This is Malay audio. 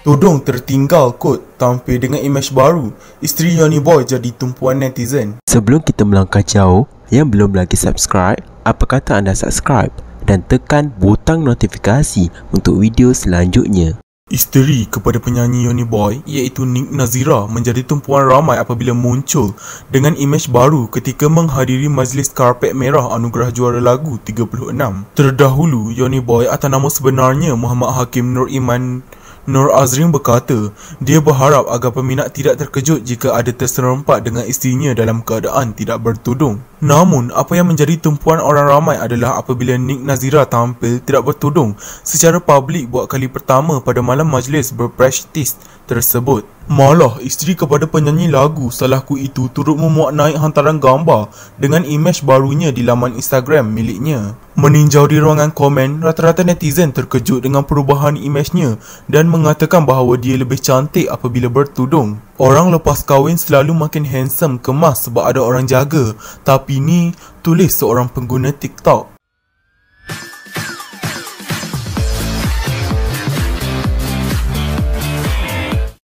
Todong tertinggal kot tampil dengan imej baru. Isteri Yoni Boy jadi tumpuan netizen. Sebelum kita melangkah jauh, yang belum lagi subscribe, apa kata anda subscribe dan tekan butang notifikasi untuk video selanjutnya. Isteri kepada penyanyi Yoni Boy iaitu Nick Nazira menjadi tumpuan ramai apabila muncul dengan imej baru ketika menghadiri majlis karpet merah anugerah juara lagu 36. Terdahulu, Yoni Boy atas nama sebenarnya Muhammad Hakim Nur Iman Nur Azrin berkata, dia berharap agar peminat tidak terkejut jika ada terserempak dengan istrinya dalam keadaan tidak bertudung. Namun, apa yang menjadi tumpuan orang ramai adalah apabila Nick Nazira tampil tidak bertudung secara publik buat kali pertama pada malam majlis berprestis tersebut. Malah, isteri kepada penyanyi lagu Salahku itu turut memuat naik hantaran gambar dengan imej barunya di laman Instagram miliknya. Meninjau di ruangan komen, rata-rata netizen terkejut dengan perubahan imejnya dan mengatakan bahawa dia lebih cantik apabila bertudung. Orang lepas kahwin selalu makin handsome kemas sebab ada orang jaga. Tapi ni tulis seorang pengguna TikTok.